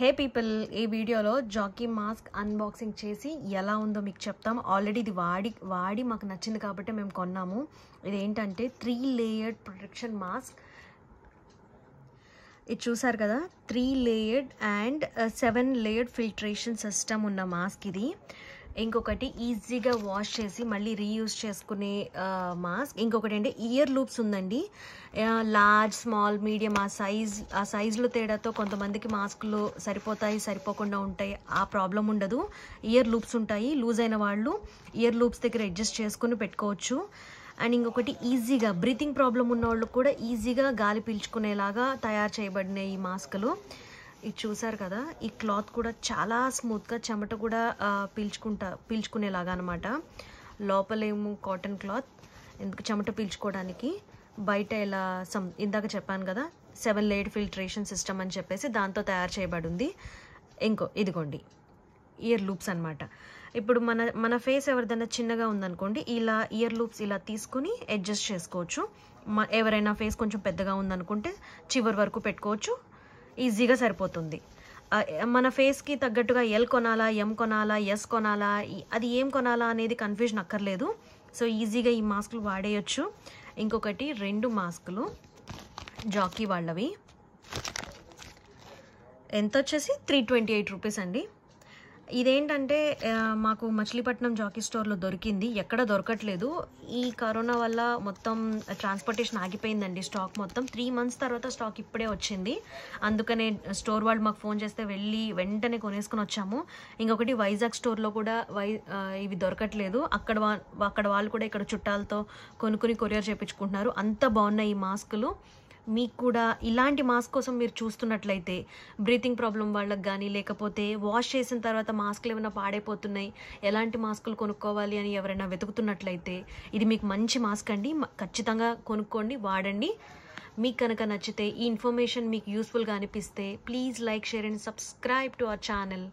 హే people ఈ వీడియోలో Jackie mask unboxing చేసి ఎలా ఉందో మీకు చెప్తాం ఆల్రెడీ ఇది వాడి వాడి మాకు నచ్చింది కాబట్టి మేము కొన్నాము ఇదేంటంటే త్రీ లేయర్డ్ ప్రొటెక్షన్ మాస్క్ ఇది చూసారు కదా three layered and seven layered filtration system ఉన్న మాస్క్ ఇది ఇంకొకటి ఈజీగా వాష్ చేసి మళ్ళీ రీయూజ్ చేసుకునే మాస్క్ ఇంకొకటి అంటే ఇయర్ లూప్స్ ఉందండి లార్జ్ స్మాల్ మీడియం ఆ సైజ్ ఆ సైజులో తేడాతో కొంతమందికి మాస్కులు సరిపోతాయి సరిపోకుండా ఉంటాయి ఆ ప్రాబ్లం ఉండదు ఇయర్ లూప్స్ ఉంటాయి లూజ్ అయిన వాళ్ళు ఇయర్ లూప్స్ దగ్గర అడ్జస్ట్ చేసుకుని పెట్టుకోవచ్చు అండ్ ఇంకొకటి ఈజీగా బ్రీతింగ్ ప్రాబ్లం ఉన్న వాళ్ళు కూడా ఈజీగా గాలి పీల్చుకునేలాగా తయారు చేయబడిన ఈ మాస్కులు ఇది చూసారు కదా ఈ క్లాత్ కూడా చాలా స్మూత్గా చెమట కూడా పీల్చుకుంటా పీల్చుకునేలాగా అనమాట లోపలేమో కాటన్ క్లాత్ ఎందుకు చెమట పీల్చుకోవడానికి బయట ఇలా సమ్ ఇందాక చెప్పాను కదా సెవెన్ లేడ్ ఫిల్ట్రేషన్ సిస్టమ్ అని చెప్పేసి దాంతో తయారు చేయబడింది ఇంకో ఇదిగోండి ఇయర్ లూప్స్ అనమాట ఇప్పుడు మన మన ఫేస్ ఎవరిదైనా చిన్నగా ఉందనుకోండి ఇలా ఇయర్ లూప్స్ ఇలా తీసుకుని అడ్జస్ట్ చేసుకోవచ్చు ఎవరైనా ఫేస్ కొంచెం పెద్దగా ఉందనుకుంటే చివరి వరకు పెట్టుకోవచ్చు ఈజీగా సరిపోతుంది మన ఫేస్కి తగ్గట్టుగా ఎల్ కొనాలా ఎం కొనాలా ఎస్ కొనాలా అది ఏం కొనాలా అనేది కన్ఫ్యూజన్ అక్కర్లేదు సో ఈజీగా ఈ మాస్కులు వాడేయచ్చు ఇంకొకటి రెండు మాస్కులు జాకీ వాళ్ళవి ఎంత వచ్చేసి త్రీ ట్వంటీ ఎయిట్ రూపీస్ అండి ఇదేంటంటే మాకు మచిలీపట్నం జాకీ స్టోర్లో దొరికింది ఎక్కడ దొరకట్లేదు ఈ కరోనా వల్ల మొత్తం ట్రాన్స్పోర్టేషన్ ఆగిపోయిందండి స్టాక్ మొత్తం త్రీ మంత్స్ తర్వాత స్టాక్ ఇప్పుడే వచ్చింది అందుకనే స్టోర్ వాళ్ళు మాకు ఫోన్ చేస్తే వెళ్ళి వెంటనే కొనేసుకుని వచ్చాము ఇంకొకటి వైజాగ్ స్టోర్లో కూడా వై ఇవి దొరకట్లేదు అక్కడ అక్కడ వాళ్ళు కూడా ఇక్కడ చుట్టాలతో కొనుక్కుని కొరియర్ చేయించుకుంటున్నారు అంత బాగున్నాయి ఈ మాస్కులు మీకు కూడా ఇలాంటి మాస్క్ కోసం మీరు చూస్తున్నట్లయితే బ్రీతింగ్ ప్రాబ్లం వాళ్ళకి కానీ లేకపోతే వాష్ చేసిన తర్వాత మాస్క్లు ఏమైనా పాడైపోతున్నాయి ఎలాంటి మాస్కులు కొనుక్కోవాలి అని ఎవరైనా వెతుకుతున్నట్లయితే ఇది మీకు మంచి మాస్క్ అండి ఖచ్చితంగా కొనుక్కోండి వాడండి మీకు కనుక నచ్చితే ఈ ఇన్ఫర్మేషన్ మీకు యూస్ఫుల్గా అనిపిస్తే please like share and subscribe to our channel